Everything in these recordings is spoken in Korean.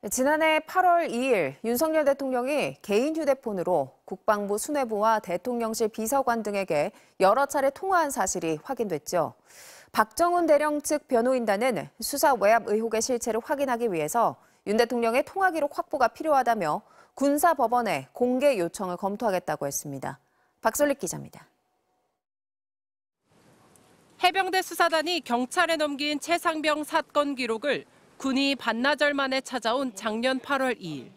네, 지난해 8월 2일 윤석열 대통령이 개인 휴대폰으로 국방부 수뇌부와 대통령실 비서관 등에게 여러 차례 통화한 사실이 확인됐죠. 박정훈 대령 측 변호인단은 수사 외압 의혹의 실체를 확인하기 위해서 윤 대통령의 통화 기록 확보가 필요하다며 군사 법원에 공개 요청을 검토하겠다고 했습니다. 박솔릭 기자입니다. 해병대 수사단이 경찰에 넘긴 최상병 사건 기록을 군이 반나절 만에 찾아온 작년 8월 2일.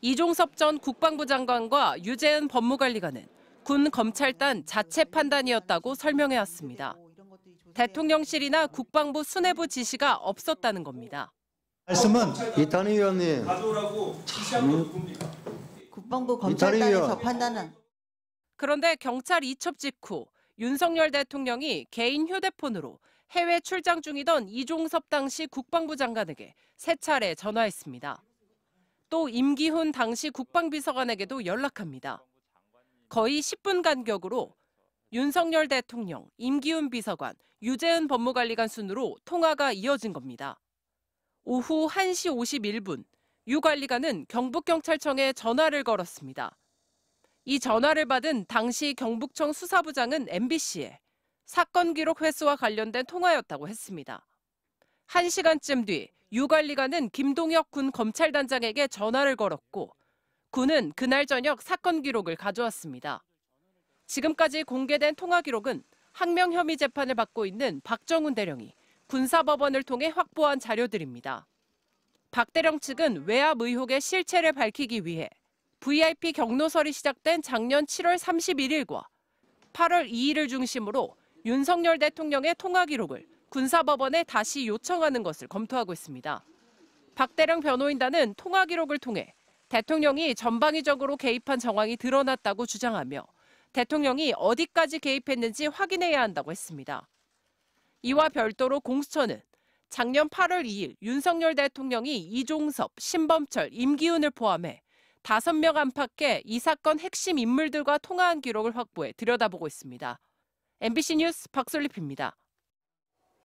이종섭 전 국방부 장관과 유재은 법무관리관은 군 검찰단 자체 판단이었다고 설명해 왔습니다. 대통령실이나 국방부 수뇌부 지시가 없었다는 겁니다. 말씀은 이탄 의원님 참... 국방부 검찰단에서 판단한 그런데 경찰 이첩 직후 윤석열 대통령이 개인 휴대폰으로 해외 출장 중이던 이종섭 당시 국방부 장관에게 세 차례 전화했습니다. 또 임기훈 당시 국방비서관에게도 연락합니다. 거의 10분 간격으로 윤석열 대통령, 임기훈 비서관, 유재은 법무관리관 순으로 통화가 이어진 겁니다. 오후 1시 51분, 유 관리관은 경북경찰청에 전화를 걸었습니다. 이 전화를 받은 당시 경북청 수사부장은 MBC에 사건 기록 회수와 관련된 통화였다고 했습니다. 1시간쯤 뒤 유관리관은 김동혁 군 검찰단장에게 전화를 걸었고 군은 그날 저녁 사건 기록을 가져왔습니다. 지금까지 공개된 통화 기록은 항명 혐의 재판을 받고 있는 박정훈 대령이 군사법원을 통해 확보한 자료들입니다. 박 대령 측은 외압 의혹의 실체를 밝히기 위해 VIP 경로설이 시작된 작년 7월 31일과 8월 2일을 중심으로 윤석열 대통령의 통화 기록을 군사법원에 다시 요청하는 것을 검토하고 있습니다. 박대령 변호인단은 통화 기록을 통해 대통령이 전방위적으로 개입한 정황이 드러났다고 주장하며 대통령이 어디까지 개입했는지 확인해야 한다고 했습니다. 이와 별도로 공수처는 작년 8월 2일 윤석열 대통령이 이종섭, 신범철, 임기훈을 포함해 5명 안팎의 이 사건 핵심 인물들과 통화한 기록을 확보해 들여다보고 있습니다. MBC 뉴스 박솔립입니다.